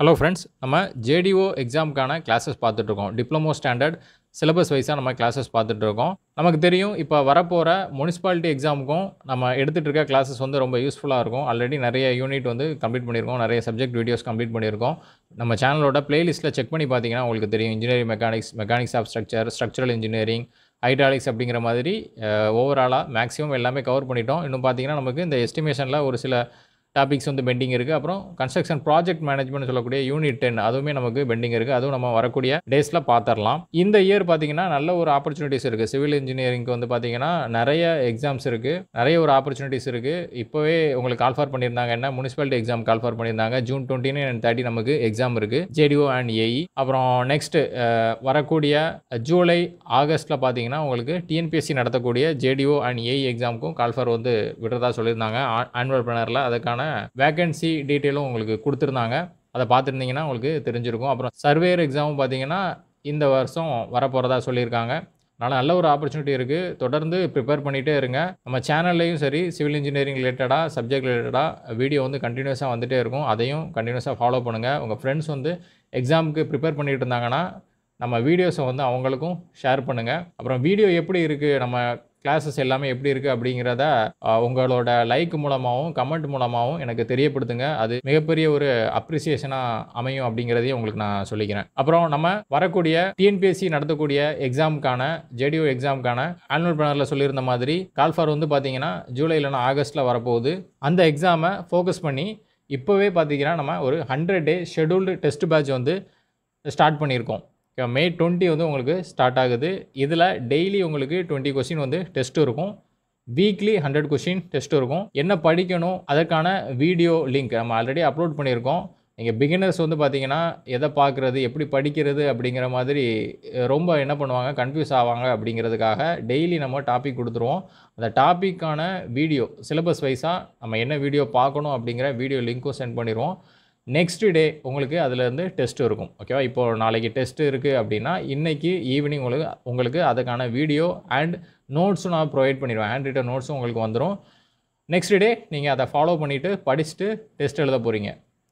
hello friends நம்ம JTO எக்ஸாமுக்கான classes பார்த்துட்ருக்கோம் டிப்ளமோ ஸ்டாண்டர்ட் சிலபஸ் வைஸாக நம்ம கிளாஸஸ் பார்த்துட்ருக்கோம் நமக்கு தெரியும் இப்போ வரப்போகிற முனிசிபாலிட்டி எக்ஸாமுக்கும் நம்ம எடுத்துகிட்டு இருக்க கிளாஸஸ் வந்து ரொம்ப யூஸ்ஃபுல்லாக இருக்கும் ஆல்ரெடி நிறைய யூனிட் வந்து கம்ப்ளீட் பண்ணியிருக்கோம் நிறைய சப்ஜெக்ட் வீடியோஸ் கம்ப்ளீட் பண்ணியிருக்கோம் நம்ம சேனலோட ப்ளேலிஸ்ட்டில் செக் பண்ணி பார்த்தீங்கன்னா உங்களுக்கு தெரியும் engineering mechanics mechanics of structure structural engineering hydraulics அப்படிங்கிற மாதிரி ஓவராலாக மேக்ஸிமம் எல்லாமே கவர் பண்ணிட்டோம் இன்னும் பார்த்தீங்கன்னா நமக்கு இந்த எஸ்டிமேஷனில் ஒரு சில டாபிக்ஸ் வந்து பெண்டிங் இருக்குது அப்புறம் கன்ஸ்ட்ரக்ஷன் ப்ராஜெக்ட் மேனேஜ்மெண்ட் சொல்லக்கூடிய யூனிட் டென் அதுவுமே நமக்கு பெண்டிங் இருக்குது அதுவும் நம்ம வரக்கூடிய டேஸில் பார்த்துடலாம் இந்த இயர் பார்த்தீங்கன்னா நல்ல ஒரு ஆப்பர்ச்சுனிட்டிஸ் இருக்குது சிவில் இன்ஜினியரிங்க்கு வந்து பார்த்தீங்கன்னா நிறைய எக்ஸாம்ஸ் இருக்குது நிறைய ஒரு ஆப்பர்ச்சுனிட்டிஸ் இருக்குது இப்போவே உங்களுக்கு கால்ஃபார் பண்ணியிருந்தாங்க என்ன முனிசிபாலிட்டி எக்ஸாம் கால்ஃபார் பண்ணியிருந்தாங்க ஜூன் டுவெண்ட்டினு அண்ட் தேர்ட்டி நமக்கு எக்ஸாம் இருக்குது ஜேடிஓ அண்ட் ஏஇ அப்புறம் நெக்ஸ்ட் வரக்கூடிய ஜூலை ஆகஸ்ட்டில் பார்த்தீங்கன்னா உங்களுக்கு டிஎன்பிஎஸ்சி நடத்தக்கூடிய ஜேடிஓ அண்ட் ஏஇ எக்ஸாமுக்கும் கால்ஃபார் வந்து விடுறதா சொல்லியிருந்தாங்க ஆனுவல் பிளானரில் அதுக்கான ரிலேட்டடான வேகன்சி டீட்டெயிலும் உங்களுக்கு கொடுத்துருந்தாங்க அதை பார்த்துருந்தீங்கன்னா உங்களுக்கு தெரிஞ்சிருக்கும் அப்புறம் சர்வேயர் எக்ஸாமும் பார்த்தீங்கன்னா இந்த வருஷம் வரப்போகிறதா சொல்லியிருக்காங்க அதனால் நல்ல ஒரு ஆப்பர்ச்சுனிட்டி இருக்குது தொடர்ந்து ப்ரிப்பேர் பண்ணிகிட்டே இருங்க நம்ம சேனல்லையும் சரி சிவில் இன்ஜினியரிங் ரிலேட்டடாக சப்ஜெக்ட் ரிலேட்டடாக வீடியோ வந்து கண்டினியூஸாக வந்துகிட்டே இருக்கும் அதையும் கண்டினியூஸாக ஃபாலோ பண்ணுங்கள் உங்கள் ஃப்ரெண்ட்ஸ் வந்து எக்ஸாமுக்கு ப்ரிப்பேர் பண்ணிகிட்டு இருந்தாங்கன்னா நம்ம வீடியோஸை வந்து அவங்களுக்கும் ஷேர் பண்ணுங்கள் அப்புறம் வீடியோ எப்படி இருக்குது நம்ம கிளாஸஸ் எல்லாமே எப்படி இருக்குது அப்படிங்கிறத உங்களோட லைக் மூலமாகவும் கமெண்ட் மூலமாகவும் எனக்கு தெரியப்படுத்துங்க அது மிகப்பெரிய ஒரு அப்ரிசியேஷனாக அமையும் அப்படிங்கிறதையும் உங்களுக்கு நான் சொல்லிக்கிறேன் அப்புறம் நம்ம வரக்கூடிய டிஎன்பிஎஸ்சி நடத்தக்கூடிய எக்ஸாமுக்கான ஜேடிஓ எக்ஸாமுக்கான ஆனுவல் பிளானரில் சொல்லியிருந்த மாதிரி கால்ஃபார் வந்து பார்த்தீங்கன்னா ஜூலை இல்லைன்னா ஆகஸ்ட்டில் வரப்போகுது அந்த எக்ஸாமை ஃபோக்கஸ் பண்ணி இப்போவே பார்த்தீங்கன்னா நம்ம ஒரு hundred day scheduled test batch வந்து ஸ்டார்ட் பண்ணியிருக்கோம் மே டுவெண்ட்டி வந்து உங்களுக்கு ஸ்டார்ட் ஆகுது இதில் டெய்லி உங்களுக்கு டுவெண்ட்டி கொஸ்டின் வந்து டெஸ்ட்டு இருக்கும் வீக்லி ஹண்ட்ரட் கொஸ்டின் டெஸ்ட்டும் இருக்கும் என்ன படிக்கணும் அதற்கான வீடியோ லிங்க் நம்ம ஆல்ரெடி அப்லோட் பண்ணியிருக்கோம் நீங்கள் பிகினர்ஸ் வந்து பார்த்தீங்கன்னா எதை பார்க்குறது எப்படி படிக்கிறது அப்படிங்கிற மாதிரி ரொம்ப என்ன பண்ணுவாங்க கன்ஃபியூஸ் ஆவாங்க அப்படிங்கிறதுக்காக டெய்லி நம்ம டாபிக் கொடுத்துருவோம் அந்த டாப்பிக்கான வீடியோ சிலபஸ் வைஸாக நம்ம என்ன வீடியோ பார்க்கணும் அப்படிங்கிற வீடியோ லிங்க்கும் சென்ட் பண்ணிடுவோம் நெக்ஸ்ட் டே உங்களுக்கு அதுலேருந்து டெஸ்ட் இருக்கும் ஓகேவா இப்போது நாளைக்கு டெஸ்ட் இருக்குது அப்படின்னா இன்றைக்கி ஈவினிங் உங்களுக்கு உங்களுக்கு அதுக்கான வீடியோ அண்ட் நோட்ஸும் நான் ப்ரொவைட் பண்ணிடுவேன் ஹேண்ட் ரிட்டன் நோட்ஸும் உங்களுக்கு வந்துடும் நெக்ஸ்ட் டே நீங்கள் அதை ஃபாலோ பண்ணிவிட்டு படிச்சுட்டு டெஸ்ட் எழுத போகிறீங்க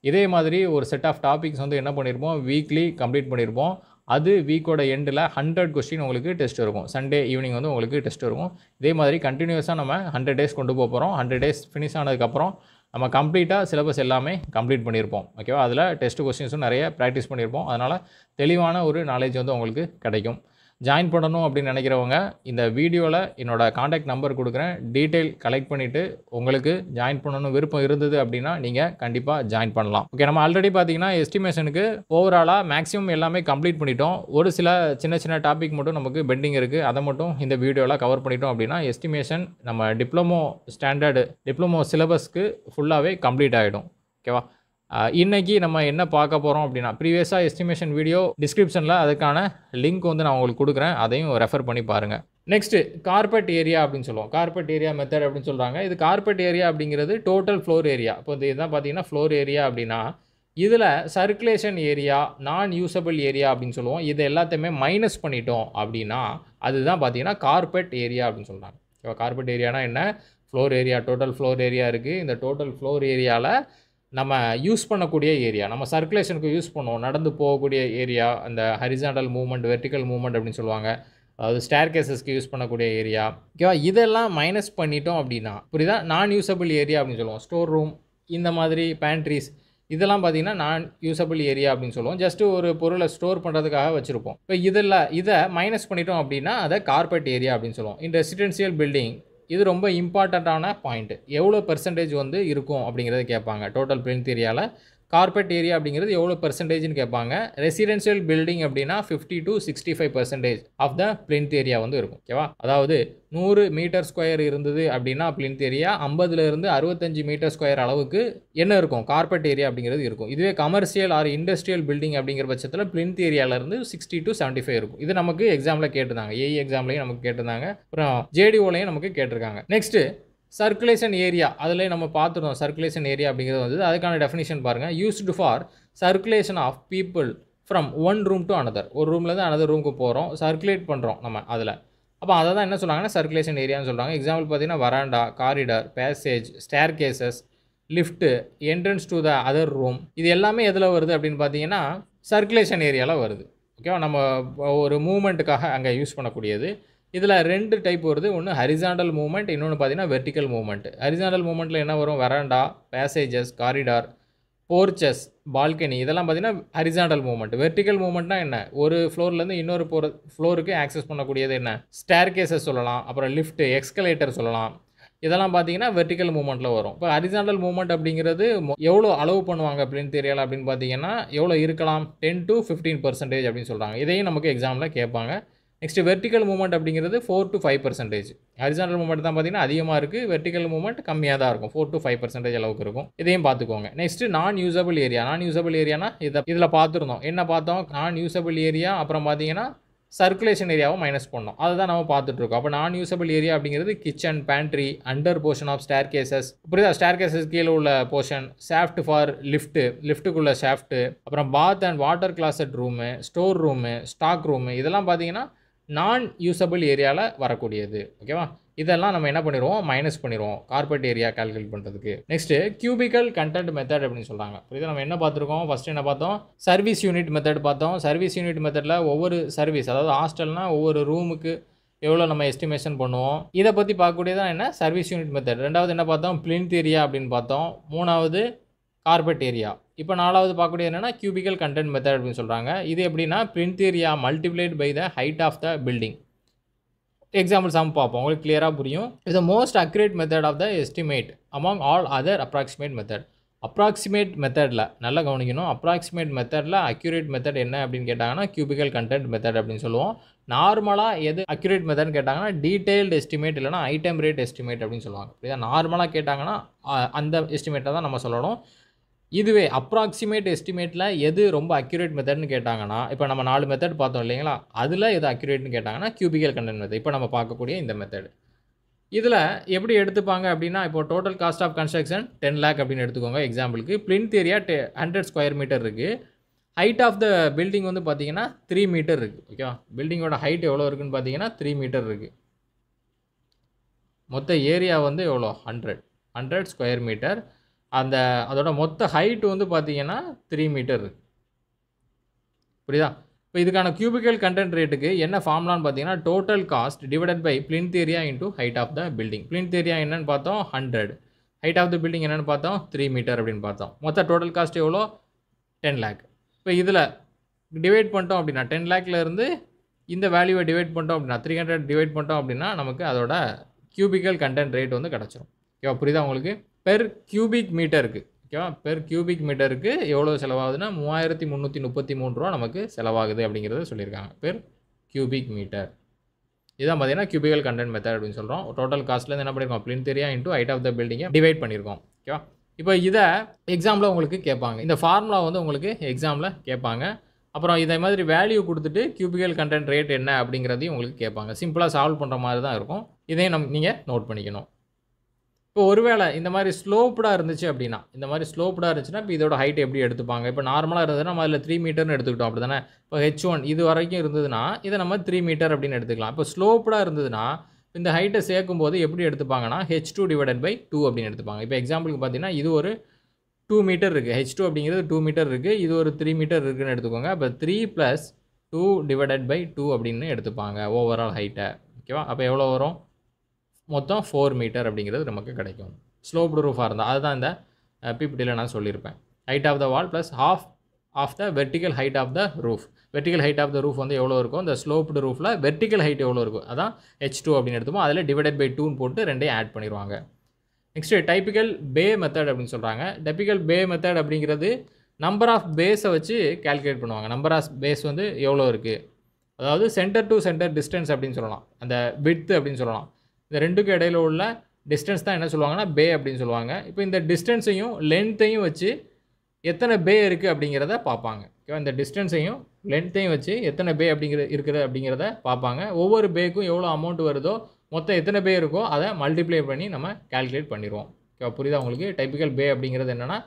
இதே மாதிரி ஒரு செட் ஆஃப் டாபிக்ஸ் வந்து என்ன பண்ணியிருப்போம் வீக்லி கம்ப்ளீட் பண்ணியிருப்போம் அது வீக்கோட எண்டில் ஹண்ட்ரட் கொஸ்டின் உங்களுக்கு டெஸ்ட் இருக்கும் சண்டே ஈவினிங் வந்து உங்களுக்கு டெஸ்ட் இருக்கும் இதே மாதிரி கண்டினியூஸாக நம்ம ஹண்ட்ரட் டேஸ் கொண்டு போகிறோம் ஹண்ட்ரட் டேஸ் ஃபினிஷ் ஆனதுக்கப்புறம் நம்ம கம்ப்ளீட்டாக சிலபஸ் எல்லாமே கம்ப்ளீட் பண்ணியிருப்போம் ஓகேவா அதில் டெஸ்ட் கொஸ்டின்ஸும் நிறைய ப்ராக்டிஸ் பண்ணியிருப்போம் அதனால் தெளிவான ஒரு நாலேஜ் வந்து உங்களுக்கு கிடைக்கும் ஜாயின் பண்ணணும் அப்படின்னு நினைக்கிறவங்க இந்த வீடியோவில் என்னோடய காண்டாக்ட் நம்பர் கொடுக்குறேன் டீட்டெயில் கலெக்ட் பண்ணிவிட்டு உங்களுக்கு ஜாயின் பண்ணணும் விருப்பம் இருந்தது அப்படின்னா நீங்கள் கண்டிப்பாக ஜாயின் பண்ணலாம் ஓகே நம்ம ஆல்ரெடி பார்த்தீங்கன்னா எஸ்டிமேஷனுக்கு ஓவராலாக மேக்ஸிமம் எல்லாமே கம்ப்ளீட் பண்ணிட்டோம் ஒரு சில சின்ன சின்ன டாபிக் மட்டும் நமக்கு பெண்டிங் இருக்குது அதை மட்டும் இந்த வீடியோவில் கவர் பண்ணிட்டோம் அப்படின்னா எஸ்டிமேஷன் நம்ம டிப்ளமோ ஸ்டாண்டர்டு டிப்ளமோ சிலபஸ்க்கு ஃபுல்லாகவே கம்ப்ளீட் ஆகிடும் ஓகேவா இன்றைக்கி நம்ம என்ன பார்க்க போகிறோம் அப்படின்னா ப்ரீவியஸாக எஸ்டிமேஷன் வீடியோ டிஸ்கிரிப்ஷனில் அதுக்கான லிங்க் வந்து நான் உங்களுக்கு கொடுக்குறேன் அதையும் ரெஃபர் பண்ணி பாருங்கள் நெக்ஸ்ட்டு கார்பெட் ஏரியா அப்படின்னு சொல்லுவோம் கார்பெட் ஏரியா மெத்தட் அப்படின்னு சொல்கிறாங்க இது கார்பெட் ஏரியா அப்படிங்கிறது டோட்டல் ஃப்ளோர் ஏரியா இப்போ இதுதான் பார்த்தீங்கன்னா ஃப்ளோர் ஏரியா அப்படின்னா இதில் circulation area non usable area அப்படின்னு சொல்லுவோம் இது எல்லாத்தையுமே மைனஸ் பண்ணிட்டோம் அப்படின்னா அதுதான் பார்த்தீங்கன்னா கார்பெட் ஏரியா அப்படின்னு சொல்கிறாங்க இப்போ கார்பெட் ஏரியானா என்ன floor area total floor area இருக்குது இந்த டோட்டல் ஃப்ளோர் ஏரியாவில் நம்ம யூஸ் பண்ணக்கூடிய ஏரியா நம்ம சர்க்குலேஷனுக்கு யூஸ் பண்ணுவோம் நடந்து போகக்கூடிய ஏரியா அந்த ஹரிசாண்டல் மூவ்மெண்ட் வெர்டிக்கல் மூவ்மெண்ட் அப்படின்னு சொல்லுவாங்க அதாவது ஸ்டேர் கேசஸ்க்கு யூஸ் பண்ணக்கூடிய ஏரியா ஓகேவா இதெல்லாம் மைனஸ் பண்ணிட்டோம் அப்படின்னா புரியுதா நான் யூசபிள் ஏரியா அப்படின்னு சொல்லுவோம் ஸ்டோர் ரூம் இந்த மாதிரி பேண்ட்ரிஸ் இதெல்லாம் பார்த்திங்கன்னா நான் யூசபிள் ஏரியா அப்படின்னு சொல்லுவோம் ஜஸ்ட்டு ஒரு பொருளை ஸ்டோர் பண்ணுறதுக்காக வச்சுருப்போம் இப்போ இதில் இதை மைனஸ் பண்ணிட்டோம் அப்படின்னா அதை கார்பெட் ஏரியா அப்படின்னு சொல்லுவோம் இந்த ரெசிடென்சியல் பில்டிங் இது ரொம்ப இம்பார்ட்டண்ட்டான பாயிண்ட் எவ்வளோ பெர்சன்டேஜ் வந்து இருக்கும் அப்படிங்கிறத கேட்பாங்க டோட்டல் பிரிண்ட் தீரியாவில் கார்பெட் ஏரியா அப்படிங்கிறது எவ்வளோ பெர்சன்டேஜ்னு கேட்பாங்க ரெசிடென்ஷியல் பில்டிங் அப்படின்னா fifty to sixty five percentage of the plinth area வந்து இருக்கும் ஓகேவா அதாவது நூறு மீட்டர் ஸ்கொயர் இருந்தது அப்படின்னா பிளின்த் ஏரியா ஐம்பதுலேருந்து அறுபத்தஞ்சு மீட்டர் ஸ்கொயர் அளவுக்கு என்ன இருக்கும் கார்பெட் ஏரியா அப்படிங்கிறது இருக்கும் இதுவே கமர்ஷியல் ஆர் இண்டஸ்ட்ரியல் பில்டிங் அப்படிங்கிற பட்சத்தில் பிளின்த் ஏரியாவிலேருந்து சிக்ஸ்டி டு செவன்ட்டி ஃபைவ் இருக்கும் இது நமக்கு எக்ஸாமில் கேட்டிருந்தாங்க ஏஇ எக்ஸாம்லையும் e நமக்கு கேட்டிருந்தாங்க அப்புறம் ஜேடிஓலையும் நமக்கு கேட்டிருக்காங்க நெக்ஸ்ட்டு சர்க்குலேஷன் ஏரியா அதில் நம்ம பார்த்துருந்தோம் சர்க்குலேஷன் ஏரியா அப்படிங்கிறது வந்து அதுக்கான டெஃபினேஷன் பாருங்கள் used for circulation of people from one room to another ஒரு ரூம்லேருந்து அனதர் ரூமுக்கு போகிறோம் சர்க்குலேட் பண்ணுறோம் நம்ம அதில் அப்போ அதை தான் என்ன சொல்கிறாங்கன்னா சர்க்குலேஷன் ஏரியான்னு சொல்கிறாங்க எக்ஸாம்பிள் பார்த்தீங்கன்னா veranda corridor passage staircases lift entrance to the other room இது எல்லாமே எதில் வருது அப்படின்னு பார்த்தீங்கன்னா சர்க்குலேஷன் ஏரியாவில் வருது ஓகேவா நம்ம ஒரு மூமெண்ட்டுக்காக அங்கே யூஸ் பண்ணக்கூடியது இதில் ரெண்டு டைப் வருது ஒன்று ஹரிசாண்டல் மூமெண்ட் இன்னொன்று பார்த்தீங்கன்னா வெர்டிக்கல் மூமெண்ட் ஹரிசாண்டல் மூமெண்ட்டில் என்ன வரும் veranda passages corridor porches balcony இதெல்லாம் பார்த்தீங்கன்னா ஹரிசாண்டல் மூமெண்ட் வெர்டிக்கல் மூமெண்ட்னா என்ன ஒரு ஃப்ளோர்லேருந்து இன்னொரு போகிற ஃப்ளோருக்கு ஆக்சஸ் பண்ணக்கூடியது என்ன ஸ்டேர் கேஸஸ் சொல்லலாம் அப்புறம் லிஃப்ட்டு எக்ஸ்கலேட்டர் சொல்லலாம் இதெல்லாம் பார்த்தீங்கன்னா வெர்டிக்கல் மூமெண்ட்டில் வரும் இப்போ ஹரிசாண்டல் மூமெண்ட் அப்படிங்கிறது எவ்வளோ அளவு பண்ணுவாங்க அப்படின்னு தெரியலை அப்படின்னு பார்த்தீங்கன்னா எவ்வளோ இருக்கலாம் டென் டு ஃபிஃப்டீன் பர்சன்டேஜ் அப்படின்னு சொல்கிறாங்க இதையும் நமக்கு எக்ஸாமில் கேட்பாங்க நெக்ஸ்ட்டு வெர்டிக்கல் மூமெண்ட் அப்படிங்கிறது four to five percentage horizontal movement தான் பார்த்தீங்கன்னா அதிகமாக இருக்குது வெர்டிக்கல் மூமெண்ட் கம்மியாக தான் இருக்கும் ஃபோர் டு ஃபைவ் பர்சன்டேஜ் அளவுக்கு இருக்கும் இதையும் பார்த்துக்கோங்க next non usable area non usable ஏரியானா இதை இதில் பார்த்துருந்தோம் என்ன பார்த்தோம் நான் யூசபிள் ஏரியா அப்புறம் பார்த்தீங்கன்னா சர்க்குலேஷன் ஏரியாவை மைனஸ் பண்ணோம் அதை தான் நம்ம பார்த்துட்ருக்கோம் அப்போ நான் யூசபிள் ஏரியா அப்படிங்கிறது kitchen pantry under portion of staircases புரியுதா ஸ்டேர் கேசஸ் கீழே உள்ள போர்ஷன் ஷாஃப்ட் ஃபார் லிஃப்ட்டு லிஃப்ட்டுக்குள்ள ஷாஃப்ட்டு அப்புறம் bath and water closet room store room stock room இதெல்லாம் பார்த்தீங்கன்னா நான் யூசபிள் ஏரியாவில் வரக்கூடியது ஓகேவா இதெல்லாம் நம்ம என்ன பண்ணிடுவோம் மைனஸ் பண்ணிடுவோம் கார்பெட் ஏரியா கால்குலேட் பண்ணுறதுக்கு நெக்ஸ்ட்டு கியூபிக்கல் கண்டென்ட் மெத்தட் அப்படின்னு சொல்கிறாங்க புரியுது நம்ம என்ன பார்த்துருக்கோம் ஃபஸ்ட்டு என்ன பார்த்தோம் சர்வீஸ் யூனிட் மெத்தட் பார்த்தோம் சர்வீஸ் யூனிட் மெத்தடில் ஒவ்வொரு சர்வீஸ் அதாவது ஹாஸ்டல்னால் ஒவ்வொரு ரூமுக்கு எவ்வளோ நம்ம எஸ்டிமேஷன் பண்ணுவோம் இதை பற்றி பார்க்கக்கூடியதான் என்ன சர்வீஸ் யூனிட் மெத்தட் ரெண்டாவது என்ன பார்த்தோம் பிளின்த் ஏரியா அப்படின்னு பார்த்தோம் மூணாவது கார்பெட் ஏரியா இப்போ நாலாவது பார்க்கக்கூடிய என்னென்னா கியூபிகல் கண்டென்ட் மெத்தட் அப்படின்னு சொல்கிறாங்க இது எப்படின்னா plinth area multiplied by the height of the building example some பார்ப்போம் உங்களுக்கு கிளியராக புரியும் is most accurate method of the estimate among all other approximate method approximate மெத்தடில் நல்லா கவனிக்கணும் அப்ராக்சிமேட் மெத்தடில் அக்யூரேட் மெத்தட் என்ன அப்படின்னு கேட்டாங்கன்னா கியூபிகல் கண்டென்ட் மெத்தட் அப்படின்னு சொல்லுவோம் நார்மலாக எது அக்யூரேட் மெத்தட்னு கேட்டாங்கன்னா டீடைல்டு எஸ்டிமேட் இல்லைனா ஐட்டம் ரேட் எஸ்டிமேட் அப்படின்னு சொல்லுவாங்க தான் நார்மலாக கேட்டாங்கன்னா அந்த எஸ்டிமேட்டை தான் நம்ம சொல்லணும் இதுவே அப்ராக்சிமேட் எஸ்டிமேட்டில் எது ரொம்ப அக்யூரேட் மெத்தட்னு கேட்டாங்கன்னா இப்போ நம்ம நாலு மெத்தட் பார்த்தோம் இல்லைங்களா அதில் எது அக்யூரேட்னு கேட்டாங்கன்னா கியூபிகல் கண்டென்ட் மெத்தட் இப்போ நம்ம பார்க்கக்கூடிய இந்த மெத்தட் இதில் எப்படி எடுத்துப்பாங்க அப்படின்னா இப்போ total cost of construction ten lakh அப்படின்னு எடுத்துக்கோங்க எக்ஸாம்பிளுக்கு பிளின் ஏரியா டெ ஹண்ட்ரட் ஸ்கொயர் மீட்டர் இருக்குது ஹைட் ஆஃப் த பில்டிங் வந்து பார்த்தீங்கன்னா த்ரீ மீட்டர் இருக்குது ஓகேவா பில்டிங்கோட ஹைட் எவ்வளோ இருக்குன்னு பார்த்தீங்கன்னா த்ரீ மீட்டர் இருக்குது மொத்த ஏரியா வந்து எவ்வளோ ஹண்ட்ரட் ஹண்ட்ரட் ஸ்கொயர் மீட்டர் அந்த அதோட மொத்த ஹைட்டு வந்து பார்த்தீங்கன்னா த்ரீ மீட்டர் புரியுதா இப்போ இதுக்கான கியூபிக்கல் கண்டென்ட் ரேட்டுக்கு என்ன ஃபார்ம்லான்னு பார்த்தீங்கன்னா total cost divided by plinth area into height of the building plinth area என்னென்னு பார்த்தோம் hundred height of the building என்னென்னு பார்த்தோம் த்ரீ மீட்டர் அப்படின்னு பார்த்தோம் மொத்த டோட்டல் காஸ்ட் எவ்வளோ டென் லேக் இப்போ இதில் டிவைட் பண்ணிட்டோம் அப்படின்னா டென் லேக்கில் இருந்து இந்த வேல்யூவை டிவைட் பண்ணிட்டோம் அப்படின்னா த்ரீ ஹண்ட்ரட் டிவைட் பண்ணிட்டோம் அப்படின்னா நமக்கு அதோட கியூபிக்கல் கண்டென்ட் ரேட் வந்து கிடச்சிரும் ஓகேவா புரியுதா உங்களுக்கு பெர் கியூபிக் மீட்டருக்கு ஓகேவா பெர் கியூபிக் மீட்டருக்கு எவ்வளோ செலவாகுதுன்னா மூவாயிரத்தி முந்நூற்றி முப்பத்தி மூணு ரூபா நமக்கு செலவாகுது அப்படிங்கிறத சொல்லியிருக்காங்க பெர் கியூபிக் மீட்டர் இதான் பார்த்தீங்கன்னா கியூபிகல் கண்டென்ட் மெத்தட் அப்படின்னு சொல்கிறோம் டோட்டல் காஸ்ட்லேருந்து என்ன பண்ணியிருக்கோம் அப்படின்னு தெரியா இன்ட்டு ஹைட் ஆஃப் த பில்டிங்கை டிவைட் பண்ணியிருக்கோம் ஓகேவா இப்போ இதை எக்ஸாமில் உங்களுக்கு கேட்பாங்க இந்த ஃபார்முலா வந்து உங்களுக்கு எக்ஸாமில் கேட்பாங்க அப்புறம் இதே மாதிரி வேல்யூ கொடுத்துட்டு கியூபிகல் கண்டென்ட் ரேட் என்ன அப்படிங்கிறதையும் உங்களுக்கு கேட்பாங்க சிம்பிளாக சால்வ் பண்ணுற மாதிரி தான் இருக்கும் இதையும் நம் நீங்கள் நோட் பண்ணிக்கணும் இப்போ ஒருவேளை இந்த மாதிரி ஸ்லோப்டாக இருந்துச்சு அப்படின்னா இந்த மாதிரி ஸ்லோப்டாக இருந்துச்சுன்னா இப்போ இதோட ஹைட் எப்படி எடுத்துப்பாங்க இப்போ நார்மலாக இருந்ததுன்னா நம்ம அதில் த்ரீ மீட்டர்னு எடுத்துக்கிட்டோம் அப்படி தானே இப்போ ஹெச் ஒன் இது வரைக்கும் இருந்ததுன்னா இதை நம்ம த்ரீ மீட்டர் அப்படின்னு எடுத்துக்கலாம் இப்போ ஸ்லோப்டாக இருந்ததுன்னா இந்த ஹைட்டை சேர்க்கும் போது எப்படி எடுத்துப்பாங்கன்னா H two divided by two அப்படின்னு எடுத்துப்பாங்க இப்போ எக்ஸாம்பிளுக்கு பார்த்தீங்கன்னா இது ஒரு டூ மீட்டர் இருக்குது ஹெச் டூ அப்படிங்கிறது டூ மீட்டர் இருக்குது இது ஒரு த்ரீ மீட்டர் இருக்குதுன்னு எடுத்துக்கோங்க அப்போ three plus two divided by two அப்படின்னு எடுத்துப்பாங்க ஓவரால் ஹைட்டை ஓகேவா அப்போ எவ்வளோ வரும் மொத்தம் ஃபோர் மீட்டர் அப்படிங்கிறது நமக்கு கிடைக்கும் ஸ்லோப்டு ரூஃபாக இருந்தால் அதுதான் இந்த பிபிடியில் நான் சொல்லியிருப்பேன் height of the wall plus half of the vertical height of the roof vertical height of the roof வந்து எவ்வளோ இருக்கும் இந்த ஸ்லோப்டு ரூஃபில் வெர்டிக்கல் ஹைட் எவ்வளோ இருக்கும் அதான் ஹெச் டூ அப்படின்னு எடுத்துமோ அதில் டிவைடட் பை டூன்னு போட்டு ரெண்டையும் ஆட் பண்ணிடுவாங்க நெக்ஸ்ட்டு டைப்பிக்கல் பே மெத்தட் அப்படின்னு சொல்கிறாங்க டைப்பிக்கல் பே மெத்தட் அப்படிங்கிறது நம்பர் ஆஃப் பேஸை வச்சு கால்குலேட் பண்ணுவாங்க நம்பர் ஆஃப் பேஸ் வந்து எவ்வளோ இருக்குது அதாவது சென்டர் டு சென்டர் டிஸ்டன்ஸ் அப்படின்னு சொல்லலாம் அந்த வித்து அப்படின்னு சொல்லலாம் இந்த ரெண்டுக்கும் இடையில உள்ள டிஸ்டன்ஸ் தான் என்ன சொல்லுவாங்கன்னா பே அப்படின்னு சொல்லுவாங்க இப்போ இந்த டிஸ்டன்ஸையும் லென்த்தையும் வச்சு எத்தனை பே இருக்குது அப்படிங்கிறத பார்ப்பாங்க ஓகேவா இந்த டிஸ்டன்ஸையும் லென்த்தையும் வச்சு எத்தனை பே அப்படிங்கிற இருக்குது அப்படிங்கிறத பார்ப்பாங்க ஒவ்வொரு பேக்கும் எவ்வளோ அமௌண்ட் வருதோ மொத்தம் எத்தனை பே இருக்கோ அதை மல்டிப்ளை பண்ணி நம்ம கால்குலேட் பண்ணிடுவோம் ஓகேவா புரியுதா உங்களுக்கு டைப்பிக்கல் பே அப்படிங்கிறது என்னென்னா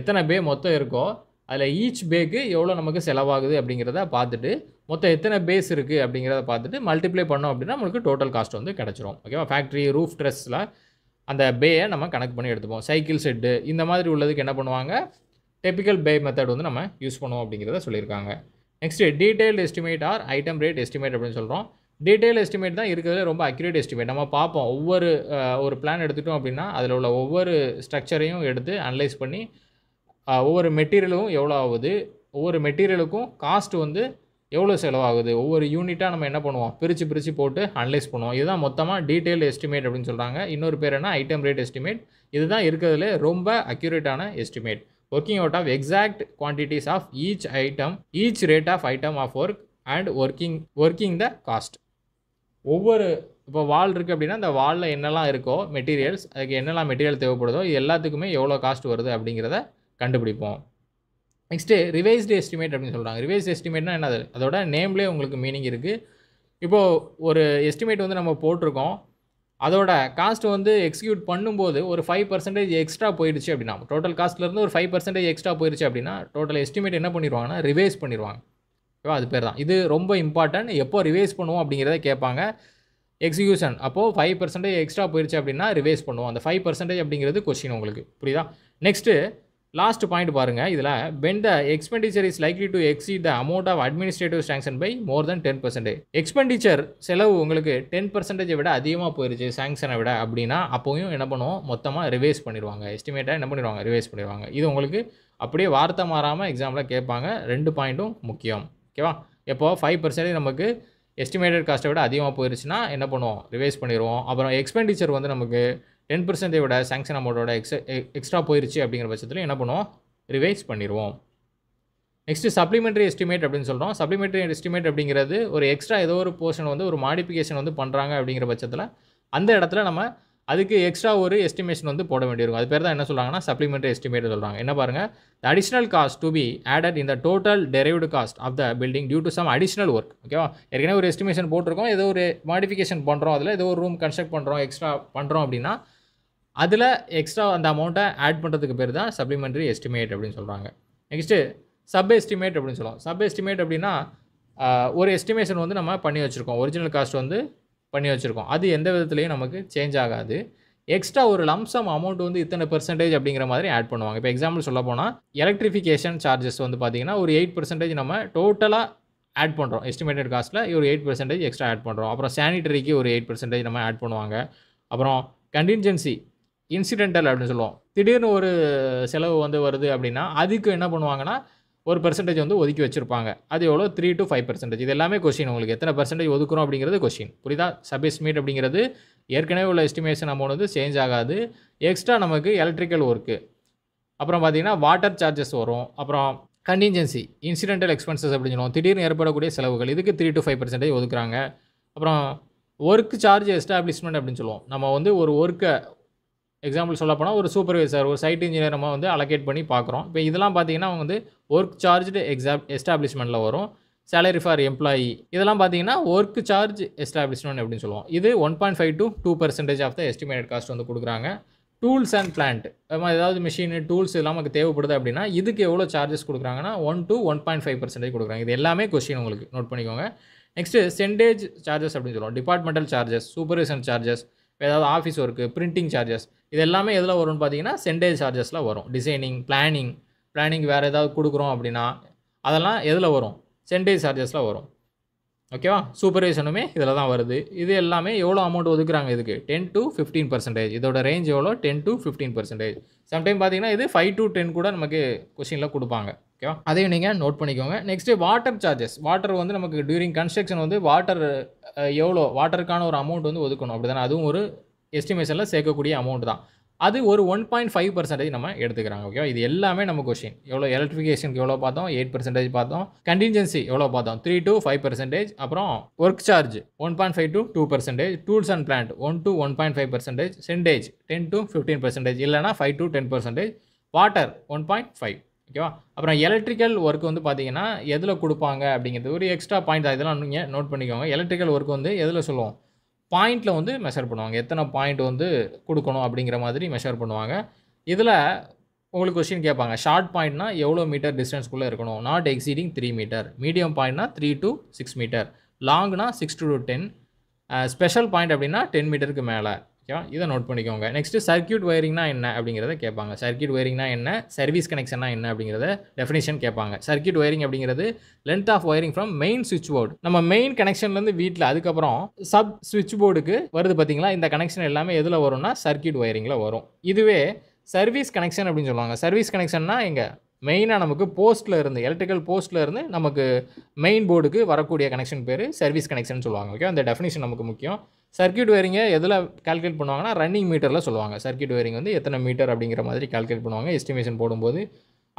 எத்தனை பே மொத்தம் இருக்கோ அதில் ஈச் பேக்கு எவ்வளோ நமக்கு செலவாகுது அப்படிங்கிறத பார்த்துட்டு மொத்தம் எத்தனை பேஸ் இருக்குது அப்படிங்கிறத பார்த்துட்டு மல்டிப்ளை பண்ணோம் அப்படின்னா நம்மளுக்கு டோட்டல் காஸ்ட் வந்து கிடச்சிரும் ஓகேவா ஃபேக்ட்ரி ரூஃப் ட்ரெஸ்ஸில் அந்த பேயை நம்ம கணக்கு பண்ணி எடுத்துப்போம் சைக்கிள் செட்டு இந்த மாதிரி உள்ளதுக்கு என்ன பண்ணுவாங்க டெப்பிக்கல் பே மெத்தட் வந்து நம்ம யூஸ் பண்ணுவோம் அப்படிங்கிறத சொல்லியிருக்காங்க next detail estimate or item rate estimate அப்படின்னு சொல்கிறோம் டீட்டெயில் எஸ்டிமேட் தான் இருக்கிறதுல ரொம்ப அக்யூரேட் எஸ்டிமேட் நம்ம பார்ப்போம் ஒவ்வொரு ஒரு பிளான் எடுத்துட்டோம் அப்படின்னா அதில் உள்ள ஒவ்வொரு ஸ்ட்ரக்சரையும் எடுத்து அனலைஸ் பண்ணி ஒவ்வொரு மெட்டீரியலும் எவ்வளோ ஆகுது ஒவ்வொரு மெட்டீரியலுக்கும் காஸ்ட் வந்து எவ்வளோ செலவாகுது ஒவ்வொரு யூனிட்டாக நம்ம என்ன பண்ணுவோம் பிரித்து பிரித்து போட்டு அனலைஸ் பண்ணுவோம் இதுதான் மொத்தமாக டீட்டெயில் எஸ்டிமேட் அப்படின்னு சொல்கிறாங்க இன்னொரு பேர் என்ன ஐட்டம் ரேட் எஸ்டிமேட் இதுதான் இருக்கிறதுல ரொம்ப அக்யூரேட்டான estimate working out of exact quantities of each item each rate of item of work and working working the cost ஒவ்வொரு இப்போ வால் இருக்குது அப்படின்னா அந்த வாலில் என்னெல்லாம் இருக்கோ மெட்டீரியல்ஸ் அதுக்கு என்னெல்லாம் மெட்டீரியல் தேவைப்படுதோ இது எல்லாத்துக்குமே எவ்வளோ காஸ்ட் வருது அப்படிங்கிறத கண்டுபிடிப்போம் நெக்ஸ்ட்டு ரிவைஸ்டு எஸ்டிமேட் அப்படின்னு சொல்கிறாங்க ரிவைஸ் எஸ்டிமேட்னா என்னது அதோட நேம்லேயே உங்களுக்கு மீனிங் இருக்குது இப்போது ஒரு எஸ்டிமேட் வந்து நம்ம போட்டிருக்கோம் அதோட காஸ்ட்டு வந்து எக்ஸிக்யூட் பண்ணும்போது ஒரு ஃபைவ் பர்சன்டேஜ் எக்ஸ்ட்ரா போயிடுச்சு அப்படின்னா டோட்டல் காஸ்ட்லேருந்து ஒரு ஃபைவ் பர்சன்டேஜ் எக்ஸ்ட்ரா போயிடுச்சு அப்படின்னா டோட்டல் எஸ்டிமேட் என்ன பண்ணிடுவாங்கன்னா ரிவைஸ் பண்ணிடுவாங்க ஓகேவா அது பேர் தான் இது ரொம்ப இம்பார்ட்டன்ட் எப்போ ரிவைஸ் பண்ணுவோம் அப்படிங்கிறத கேட்பாங்க எக்ஸிக்யூஷன் அப்போது ஃபைவ் பர்சன்டேஜ் எக்ஸ்ட்ரா போயிடுச்சு அப்படின்னா ரிவைஸ் பண்ணுவோம் அந்த ஃபைவ் பர்சன்டேஜ் அப்படிங்கிறது கொஸ்டின் உங்களுக்கு புரியுதா நெக்ஸ்ட்டு லாஸ்ட் பாயிண்ட் பாருங்கள் இதில் when the expenditure is likely to exceed the amount of administrative sanction by more than ten percentage expenditure செலவு உங்களுக்கு டென் பர்சன்டேஜை விட அதிகமாக போயிருச்சு சாங்ஷனை விட அப்படின்னா அப்போயும் என்ன பண்ணுவோம் மொத்தமாக ரிவைஸ் பண்ணிடுவாங்க எஸ்டிமேட்டாக என்ன பண்ணிடுவாங்க ரிவைஸ் பண்ணிடுவாங்க இது உங்களுக்கு அப்படியே வார்த்தை மாறாமல் எக்ஸாம்பிளாக கேட்பாங்க ரெண்டு பாயிண்ட்டும் முக்கியம் ஓகேவா எப்போ ஃபைவ் பர்சன்டேஜ் நமக்கு எஸ்டிமேட்டட் காஸ்ட்டை விட அதிகமாக போயிருச்சுன்னா என்ன பண்ணுவோம் ரிவைஸ் பண்ணிடுவோம் அப்புறம் எக்ஸ்பெண்டிச்சர் வந்து நமக்கு டென் பர்சன்டை விட சாங்ஷன் அமௌண்ட்டோட எக்ஸ எக்ஸ்ட்ரா போயிருச்சு அப்படிங்கிற பட்சத்தில் என்ன பண்ணுவோம் ரிவைஸ் பண்ணிடுவோம் நெக்ஸ்ட்டு சப்ளிமெண்ட்ரி எஸ்டிமேட் அப்படின்னு சொல்கிறோம் சப்ளிமெண்ட்ரி எஸ்டிமேட் அப்படிங்கிறது ஒரு எக்ஸ்ட்ரா ஏதோ ஒரு போர்ஷன் வந்து ஒரு மாடிஃபிகேஷன் வந்து பண்ணுறாங்க அப்படிங்கிற பட்சத்தில் அந்த இடத்துல நம்ம அதுக்கு எக்ஸ்ட்ரா ஒரு எஸ்டிமேஷன் வந்து போட வேண்டியிருக்கும் அது பேர் தான் என்ன சொல்கிறாங்கன்னா சப்ளிமெண்ட்ரி எஸ்டிமேட் சொல்கிறாங்க என்ன பாருங்கள் the additional cost to be added இந்த total derived cost of the building due to some additional work ஓகேவா ஏற்கனவே ஒரு எஸ்டிமேஷன் போட்டிருக்கோம் ஏதோ ஒரு மாடிஃபிகேஷன் பண்ணுறோம் அதில் ஏதோ ஒரு ரூம் கன்ஸ்ட்ரக்ட் பண்ணுறோம் எக்ஸ்ட்ரா பண்ணுறோம் அப்படின்னா அதில் எக்ஸ்ட்ரா அந்த அமௌண்ட்டை ஆட் பண்ணுறதுக்கு பேர் தான் சப்ளிமெண்ட்ரி எஸ்டிமேட் அப்படின்னு சொல்கிறாங்க நெக்ஸ்ட்டு சப் எஸ்டிமேட் அப்படின்னு சொல்லுவோம் சப் எஸ்டிமேட் அப்படின்னா ஒரு எஸ்டிமேஷன் வந்து நம்ம பண்ணி வச்சுருக்கோம் ஒரிஜினல் காஸ்ட் வந்து பண்ணி வச்சுருக்கோம் அது எந்த விதத்துலையும் நமக்கு சேஞ்ச் ஆகாது எக்ஸ்ட்ரா ஒரு லம்சம் அமௌண்ட் வந்து இத்தனை பெர்சன்டேஜ் அப்படிங்கிற மாதிரி ஆட் பண்ணுவாங்க இப்போ எக்ஸாம்பிள் சொல்ல போனால் எலக்ட்ரிஃபிகேஷன் சார்ஜஸ் வந்து பார்த்திங்கன்னா ஒரு எயிட் பர்சன்டேஜ் நம்ம டோட்டலாக ஆட் பண்ணுறோம் எஸ்டிமேட்டட் காஸ்ட்டில் ஒரு எயிட் பர்சன்டேஜ் எக்ஸ்ட்ரா ஆட் பண்ணுறோம் அப்புறம் சானிட்டரிக்கு ஒரு எயிட் பர்சன்டேஜ் நம்ம ஆட் பண்ணுவாங்க அப்புறம் கண்டின்ஜென்சி இன்சிடென்டல் அப்படின்னு சொல்லுவோம் திடீர்னு ஒரு செலவு வந்து வருது அப்படின்னா அதுக்கு என்ன பண்ணுவாங்கன்னா ஒரு பெர்சன்டேஜ் வந்து ஒதுக்கி வச்சுருப்பாங்க அது எவ்வளோ த்ரீ டு ஃபைவ் பர்சன்டேஜ் இது எல்லாமே கொஸ்டின் உங்களுக்கு எத்தனை பர்சன்டேஜ் ஒதுக்குறோம் அப்படிங்கிறது கொஸ்டின் புரியுதா சப் எஸ்டிமேட் அப்படிங்கிறது ஏற்கனவே உள்ள எஸ்டிமேஷன் அமௌண்ட் வந்து சேஞ்ச் ஆகாது எக்ஸ்ட்ரா நமக்கு எலக்ட்ரிக்கல் ஒர்க்கு அப்புறம் பார்த்திங்கன்னா வாட்டர் சார்ஜஸ் வரும் அப்புறம் கண்டிஞ்சன்சி இன்சிடென்டல் எக்ஸ்பென்சஸ் அப்படின்னு சொல்லுவோம் திடீர்னு ஏற்படக்கூடிய செலவுகள் இதுக்கு த்ரீ டு ஃபைவ் பர்சன்டேஜ் ஒதுக்குறாங்க அப்புறம் ஒர்க் சார்ஜ் எஸ்டாப்ளிஷ்மெண்ட் அப்படின்னு சொல்லுவோம் நம்ம வந்து ஒரு ஒர்க்கை எக்ஸாம்பிள் சொல்லப்போனால் ஒரு சூப்பர்வைசர் ஒரு சைட் இன்ஜினியர் நம்ம வந்து அலோகேட் பண்ணி பார்க்குறோம் இப்போ இதெல்லாம் பார்த்தீங்கன்னா வந்து ஒர்க் சார்ஜ்டு எக்ஸாப் எஸ்டாப்ளிஷ்மெண்ட்டில் வரும் சேலரி ஃபார் எம்ப்ளாயி இதெல்லாம் பார்த்தீங்கன்னா ஒர்க் சார்ஜ் எஸ்டாப்ளிஷ்மெண்ட் அப்படின்னு சொல்லுவோம் இது one point five to two percentage of the estimate cost வந்து கொடுக்குறாங்க டூல்ஸ் அண்ட் பிளான்ட் ஏதாவது மிஷின் டூல்ஸ் இதெல்லாம் நமக்கு தேவைப்படுது அப்படின்னா இதுக்கு எவ்வளோ சார்ஜஸ் கொடுக்குறாங்கன்னா one to one point five percentage கொடுக்குறாங்க இது எல்லாமே கொஸ்டின் உங்களுக்கு நோட் பண்ணிக்கோங்க நெக்ஸ்ட்டு சென்டேஜ் சார்ஜஸ் அப்படின்னு சொல்லுவோம் டிபார்ட்மெண்டல் சார்ஜஸ் சூப்பர்விஷன் சார்ஜஸ் ஏதாவது ஆஃபீஸ் ஒர்க்கு பிரிண்டிங் சார்ஜஸ் இது எல்லாமே எதில் வரும்னு பார்த்தீங்கன்னா சென்டேஜ் சார்ஜஸில் வரும் டிசைனிங் பிளானிங் பிளானிங் வேறு ஏதாவது கொடுக்குறோம் அப்படின்னா அதெல்லாம் எதில் வரும் சென்டேஜ் சார்ஜஸில் வரும் ஓகேவா சூப்பர்வைசனுமே இதில் தான் வருது இது எல்லாமே எவ்வளோ அமௌண்ட் ஒதுக்குறாங்க இதுக்கு டென் டு ஃபிஃப்டீன் பர்சன்டேஜ் இதோட ரேஞ்ச் எவ்வளோ ten to fifteen percentage sometime பார்த்தீங்கன்னா இது ஃபைவ் டு டென் கூட நமக்கு கொஷினில் கொடுப்பாங்க ஓகேவா அதையும் நீங்கள் நோட் பண்ணிக்கோங்க நெக்ஸ்ட்டு வாட்டர் சார்ஜஸ் வாட்டர் வந்து நமக்கு டியூரிங் கன்ஸ்ட்ரக்ஷன் வந்து வாட்டர் எவ்வளோ வாட்டருக்கான ஒரு அமௌண்ட் வந்து ஒதுக்கணும் அப்படி தானே அதுவும் ஒரு எஸ்டிமேஷனில் சேர்க்கக்கூடிய அமௌண்ட் தான் அது ஒரு ஒன் பாயிண்ட் ஃபைவ் பர்சன்டேஜ் நம்ம எடுத்துக்கிறாங்க ஓகேவா இது எல்லாமே நம்ம கொஷின் எவ்வளோ எலக்ட்ரிஃபிகேஷனுக்கு எவ்வளோ பார்த்தோம் எயிட் பர்சன்டேஜ் பார்த்தோம் கண்டிஜென்சி எவ்வளோ பார்த்தோம் த்ரீ டு ஃபைவ் பர்சன்டேஜ் அப்புறம் work charge one point five to two percentage tools and plant one to one point five percentage centage ten to fifteen percentage இல்லைனா five to ten percentage water one point five ஓகேவா அப்புறம் electrical work வந்து பார்த்தீங்கன்னா எதில் கொடுப்பாங்க அப்படிங்கிறது ஒரு extra point இதெல்லாம் நீங்கள் நோட் பண்ணிக்கோங்க எலக்ட்ரிக்கல் ஒர்க் வந்து எதில் சொல்லுவோம் பாயிண்டில் வந்து மெஷர் பண்ணுவாங்க எத்தனை பாயிண்ட் வந்து கொடுக்கணும் அப்படிங்கிற மாதிரி மெஷர் பண்ணுவாங்க இதில் உங்களுக்கு கொஸ்டின் கேட்பாங்க ஷார்ட் பாயிண்ட்னா எவ்வளோ மீட்டர் டிஸ்டன்ஸ்குள்ளே இருக்கணும் not exceeding three metre medium பாயிண்ட்னா த்ரீ டு சிக்ஸ் மீட்டர் லாங்னா six to ten special point அப்படின்னா டென் மீட்டருக்கு மேலே ஓகேவா இதை நோட் பண்ணிக்கோங்க நெக்ஸ்ட்டு சர்க்கியூட் ஒயரிங்னா என்ன அப்படிங்கிறத கேட்பாங்க சர்க்கியூட் ஒயரிங்னா என்ன சர்வீஸ் கனெக்ஷனா என்ன அப்படிங்கிறத டெஃபினேஷன் கேட்பாங்க சர்க்கியூட் ஒயரிங் அப்படிங்கிறது length of wiring from main சுவிட்ச் போர்டு நம்ம மெயின் கனெக்ஷன்லேருந்து வீட்டில் அதுக்கப்புறம் சப் சுவிட்ச் போர்டுக்கு வருது பார்த்தீங்களா இந்த கனெக்ஷன் எல்லாமே எதில் வரும்னா சர்க்கியூட் ஒயரிங்கில் வரும் இதுவே சர்வீஸ் கனெக்ஷன் அப்படின்னு சொல்லுவாங்க சர்வீஸ் கனெக்ஷன்னா எங்கள் மெயினாக நமக்கு போஸ்ட்டில் இருந்து எலக்ட்ரிக்கல் போஸ்ட்டில் இருந்து நமக்கு மெயின் போர்டுக்கு வரக்கூடிய கனெக்ஷன் பேர் சர்வீஸ் கனெக்ஷன் சொல்லுவாங்க ஓகே அந்த டெஃபினேஷன் நமக்கு முக்கியம் சர்க்கியூட் வேரிங்கை எதில் கால்குலேட் பண்ணுவாங்கன்னா ரன்னிங் மீட்டரில் சொல்லுவாங்க சர்க்கியூட் வேரிங் வந்து எத்தனை மீட்டர் அப்படிங்கிற மாதிரி கால்குலேட் பண்ணுவாங்க எஸ்டிமேஷன் போடும்போது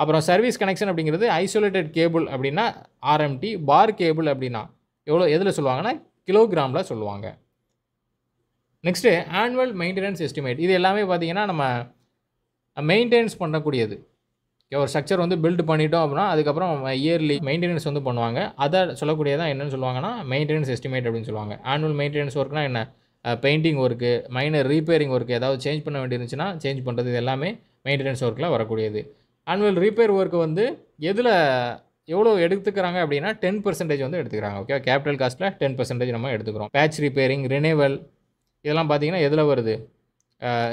அப்புறம் சர்வீஸ் கனெக்ஷன் அப்படிங்கிறது ஐசோலேட்டட் கேபிள் அப்படின்னா ஆர்எம்டி பார் கேபிள் அப்படின்னா எவ்வளோ எதில் சொல்லுவாங்கன்னா கிலோகிராமில் சொல்லுவாங்க நெக்ஸ்ட்டு ஆனுவல் மெயின்டெனன்ஸ் எஸ்டிமேட் இது எல்லாமே பார்த்திங்கன்னா நம்ம மெயின்டெனன்ஸ் பண்ணக்கூடியது ஒரு ஸ்ட்ரக்சர் வந்து பில்ட் பண்ணிட்டோம் அப்படின்னா அதுக்கப்புறம் இயர்லி மெயின்டெனன்ஸ் வந்து பண்ணுவாங்க அதை சொல்லக்கூடியதான் என்னென்னு சொல்லுவாங்கன்னா மெயின்டெனன்ஸ் எஸ்டிமேட் அப்படின்னு சொல்லுவாங்க ஆனுவல் மெயின்டெனன்ஸ் ஒர்க்னா என்ன painting work minor repairing work ஏதாவது சேஞ்ச் பண்ண வேண்டியிருந்துச்சுன்னா சேஞ்ச் பண்ணுறது இது எல்லாமே மெயின்டெனன்ஸ் ஒர்க்கில் வரக்கூடியது ஆனுவல் ரீப்பேர் ஒர்க்கு வந்து எதில் எவ்வளோ எடுத்துக்கிறாங்க அப்படின்னா டென் பர்சன்டேஜ் வந்து எடுத்துக்கிறாங்க ஓகே கேபிட்டல் காஸ்ட்டில் டென் பர்சன்டேஜ் நம்ம எடுத்துக்கிறோம் பேட்ச் ரிப்பேரிங் ரினேவல் இதெல்லாம் பார்த்தீங்கன்னா எதில் வருது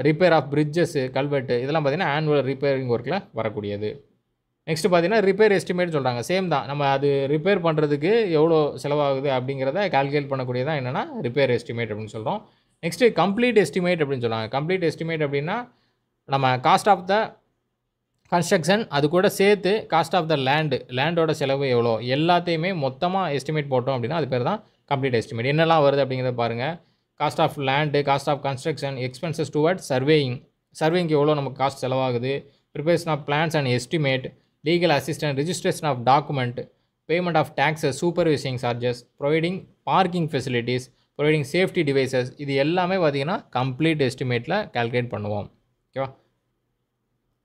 ரிப்பேர் ஆஃப் பிரிட்ஜஸ்ஸு கல்வெட்டு இதெல்லாம் பார்த்திங்கன்னா ஆனுவல் ரிப்பேரிங் ஒர்க்கில் வரக்கூடியது நெக்ஸ்ட்டு பார்த்தீங்கன்னா ரிப்பேர் எஸ்டிமேட் சொல்கிறாங்க சேம் தான் நம்ம அது ரிப்பேர் பண்ணுறதுக்கு எவ்வளோ செலவாகுது அப்படிங்கிறத கால்குலேட் பண்ணக்கூடியதான் என்னென்னா ரிப்பேர் எஸ்டிமேட் அப்படின்னு சொல்கிறோம் நெக்ஸ்ட்டு கம்ப்ளீட் எஸ்டிமேட் அப்படின்னு சொல்கிறாங்க கம்ப்ளீட் எஸ்டிமேட் அப்படின்னா நம்ம காஸ்ட் ஆஃப் த கன்ஸ்ட்ரக்ஷன் அது கூட சேர்த்து காஸ்ட் ஆஃப் த லேண்டு லேண்டோட செலவு எவ்வளோ எல்லாத்தையுமே மொத்தமாக எஸ்டிமேட் போட்டோம் அப்படின்னா அது பேர் தான் கம்ப்ளீட் எஸ்டிமேட் என்னெல்லாம் வருது அப்படிங்கிறத பாருங்கள் cost of land cost of construction expenses toward surveying சர்வேயிங்க்கு எவ்வளோ நமக்கு காஸ்ட் செலவாகுது preparation of plans and estimate legal assistant registration of document payment of taxes supervising charges providing parking facilities providing safety devices இது எல்லாமே பார்த்திங்கன்னா complete எஸ்டிமேட்டில் calculate பண்ணுவோம் ஓகேவா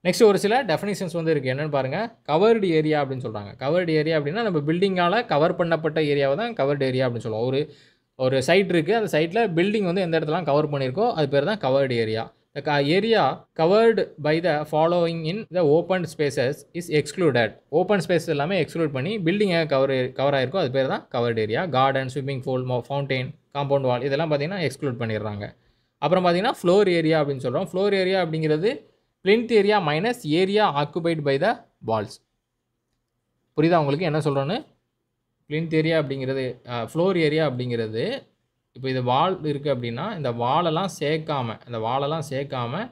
next ஒரு சில டெஃபினேஷன்ஸ் வந்து இருக்குது என்னென்னு பாருங்கள் கவர்டு ஏரியா அப்படின்னு சொல்கிறாங்க கவர்டு ஏரியா அப்படின்னா நம்ம பில்டிங்கால் கவர் பண்ணப்பட்ட ஏரியாவை தான் கவர்டு ஏரியா அப்படின்னு சொல்லுவோம் ஒரு ஒரு சைட் இருக்குது அந்த சைட்டில் பில்டிங் வந்து எந்த இடத்துலாம் கவர் பண்ணியிருக்கோ அது பேர் தான் கவர்டு ஏரியா த க area covered by the following in the open spaces is excluded open space எல்லாமே எக்ஸ்க்ளூட் பண்ணி பில்டிங் கவர் கவர் ஆகிருக்கோ அது பேர் தான் covered area garden swimming pool fountain compound wall இதெல்லாம் பார்த்திங்கன்னா எக்ஸ்க்ளூட் பண்ணிடுறாங்க அப்புறம் பார்த்திங்கன்னா ஃப்ளோர் ஏரியா அப்படின்னு சொல்கிறோம் ஃப்ளோர் ஏரியா அப்படிங்கிறது plinth area minus area occupied by the walls புரியுதா உங்களுக்கு என்ன சொல்கிறோன்னு பிளின்த் ஏரியா அப்படிங்கிறது ஃப்ளோர் ஏரியா அப்படிங்கிறது இப்போ இது வால் இருக்குது அப்படின்னா இந்த வாலெல்லாம் சேர்க்காமல் இந்த வாலெல்லாம் சேர்க்காமல்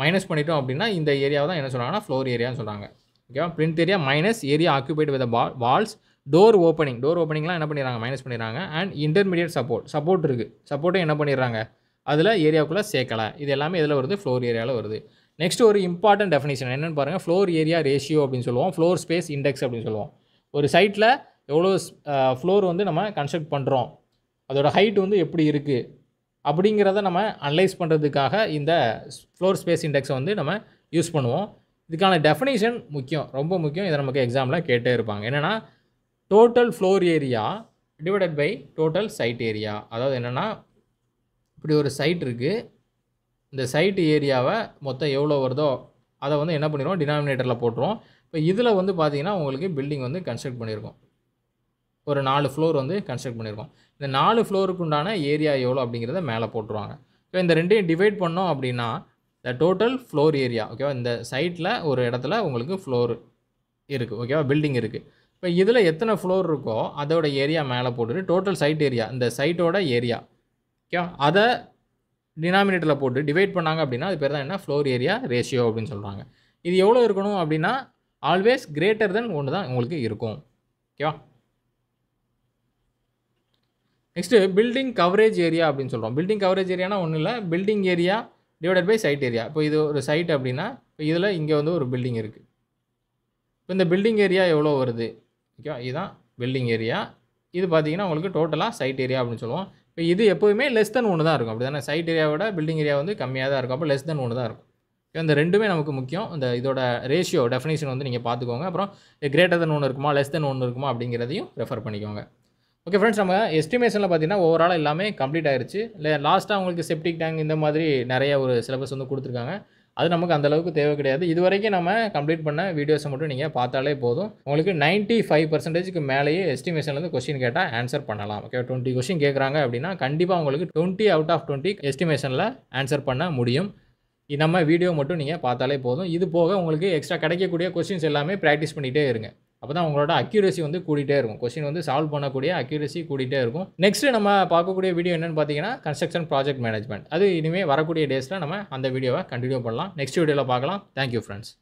மைனஸ் பண்ணிட்டோம் அப்படின்னா இந்த ஏரியாவை தான் என்ன சொல்கிறாங்கன்னா ஃப்ளோர் ஏரியான்னு சொல்கிறாங்க ஓகேவா plinth area minus area occupied with வா வால்ஸ் டோர் ஓப்பனிங் டோர் ஓப்பனிங்லாம் என்ன பண்ணிடுறாங்க மைனஸ் பண்ணிடுறாங்க அண்ட் இன்டர்மீடியட் சப்போர்ட் சப்போர்ட் இருக்குது சப்போர்ட்டும் என்ன பண்ணிடுறாங்க அதில் ஏரியாவுக்குள்ளே சேர்க்கலை இது எல்லாமே இதில் வருது ஃப்ளோர் ஏரியாவில் வருது நெக்ஸ்ட் ஒரு இம்பார்ட்டன்ட் டெஃபினேஷன் என்னென்னு பாருங்கள் ஃப்ளோர் ஏரியா ரேஷியோ அப்படின்னு சொல்லுவோம் ஃப்ளோர் ஸ்பேஸ் இண்டெக்ஸ் அப்படின்னு சொல்லுவோம் ஒரு சைட்டில் எவ்வளோ ஃப்ளோர் வந்து நம்ம கன்ஸ்ட்ரக்ட் பண்ணுறோம் அதோட ஹைட் வந்து எப்படி இருக்குது அப்படிங்கிறத நம்ம அனலைஸ் பண்ணுறதுக்காக இந்த ஃப்ளோர் ஸ்பேஸ் இண்டெக்ஸை வந்து நம்ம யூஸ் பண்ணுவோம் இதுக்கான டெஃபினேஷன் முக்கியம் ரொம்ப முக்கியம் இதை நமக்கு எக்ஸாமில் கேட்டே இருப்பாங்க என்னென்னா total floor area divided by total site area அதாவது என்னென்னா இப்படி ஒரு சைட் இருக்குது இந்த சைட் ஏரியாவை மொத்தம் எவ்வளோ வருதோ அதை வந்து என்ன பண்ணிடுவோம் டினாமினேட்டரில் போட்டுருவோம் இப்போ இதில் வந்து பார்த்திங்கன்னா உங்களுக்கு பில்டிங் வந்து கன்ஸ்ட்ரக்ட் பண்ணியிருக்கோம் ஒரு நாலு ஃப்ளோர் வந்து கன்ஸ்ட்ரக்ட் பண்ணியிருக்கோம் இந்த நாலு ஃப்ளோருக்கு உண்டான ஏரியா எவ்வளோ அப்படிங்கிறத மேலே போட்டுருவாங்க ஸோ இந்த ரெண்டையும் டிவைட் பண்ணோம் அப்படின்னா த டோட்டல் ஃப்ளோர் ஏரியா ஓகேவா இந்த சைட்டில் ஒரு இடத்துல உங்களுக்கு ஃப்ளோர் இருக்குது ஓகேவா பில்டிங் இருக்குது இப்போ இதில் எத்தனை ஃப்ளோர் இருக்கோ அதோட ஏரியா மேலே போட்டுட்டு டோட்டல் சைட் ஏரியா இந்த சைட்டோட ஏரியா ஓகேவா அதை டினாமினேட்டரில் போட்டு டிவைட் பண்ணாங்க அப்படின்னா அது பேர் தான் என்ன ஃப்ளோர் ஏரியா ரேஷியோ அப்படின்னு சொல்கிறாங்க இது எவ்வளோ இருக்கணும் அப்படின்னா ஆல்வேஸ் கிரேட்டர் தென் ஒன்று தான் உங்களுக்கு இருக்கும் ஓகேவா நெக்ஸ்ட்டு பில்டிங் கவரேஜ் ஏரியா அப்படின்னு சொல்கிறோம் பில்டிங் கவரேஜ் ஏரியானா ஒன்றும் இல்லை building area divided by site area இப்போ இது ஒரு சைட் அப்படின்னா இப்போ இதில் இங்கே வந்து ஒரு பில்டிங் இருக்குது இப்போ இந்த பில்டிங் ஏரியா எவ்வளோ வருது ஓகேவா இதுதான் பில்டிங் ஏரியா இது பார்த்தீங்கன்னா உங்களுக்கு டோட்டலாக சைட் ஏரியா அப்படின்னு சொல்லுவோம் இப்போ இது எப்போவுமே லெஸ் தென் ஒன்று தான் இருக்கும் அப்படி தானே சைட் ஏரியாவோட பில்டிங் ஏரியா வந்து கம்மியாக தான் இருக்கும் அப்போ லெஸ் தென் ஒன்று தான் இருக்கும் இப்போ இந்த ரெண்டுமே நமக்கு முக்கியம் இந்த இதோட ரேஷியோ டெஃபினேஷன் வந்து நீங்கள் பார்த்துக்கோங்க அப்புறம் கிரேட்டர் தென் ஒன்று இருக்குமா லெஸ் தென் ஒன்று இருக்குமா அப்படிங்கிறதையும் ரெஃபர் பண்ணிக்கோங்க ஓகே ஃப்ரெண்ட்ஸ் நம்ம எஸ்டிமேஷனில் பார்த்தீங்கன்னா ஓவரால் எல்லாமே கம்ப்ளீட் ஆயிடுச்சு இல்லை லாஸ்ட்டாக அவங்களுக்கு செப்டிக் டேங்க் இந்த மாதிரி நிறைய ஒரு சிலபஸ் வந்து கொடுத்துருக்காங்க அது நமக்கு அந்தளவுக்கு தேவை கிடையாது இது வரைக்கும் நம்ம கம்ப்ளீட் பண்ண வீடியோஸை மட்டும் நீங்கள் பார்த்தாலே போதும் உங்களுக்கு நைன்ட்டி ஃபைவ் பர்சன்டேஜுக்கு மேலேயே எஸ்டிமேஷன்லேருந்து கொஸ்டின் கேட்டால் ஆன்சர் பண்ணலாம் ஓகே டுவெண்ட்டி கொஸ்டின் கேட்குறாங்க அப்படின்னா கண்டிப்பாக உங்களுக்கு டுவெண்ட்டி அவுட் ஆஃப் டுவெண்ட்டி எஸ்டிமேஷனில் ஆன்சர் பண்ண முடியும் நம்ம வீடியோ மட்டும் நீங்கள் பார்த்தாலே போதும் இது போக உங்களுக்கு எக்ஸ்ட்ரா கிடைக்கக்கூடிய கொஸ்டின்ஸ் எல்லாமே ப்ராக்டிஸ் பண்ணிகிட்டே இருங்க அப்போ தான் உங்களோட அக்யூரசி வந்து கூட்டிகிட்டே இருக்கும் கொஸ்டின் வந்து சால்வ் பண்ணக்கூடிய அக்யூரசி கூட்டிகிட்டே இருக்கும் நெக்ஸ்ட் நம்ம பார்க்கக்கூடிய வீடியோ என்னென்னு பார்த்தீங்கன்னா கன்ஸ்ட்ரக்ஷன் ப்ராஜெக்ட் மேனேஜ்மெண்ட் அது இனிமேல் வரக்கூடிய டேஸில் நம்ம அந்த வீடியோவை கண்டினியூ பண்ணலாம் நெக்ஸ்ட் வீடியோவில் பார்க்கலாம் தேங்க்யூ ஃப்ரெண்ட்ஸ்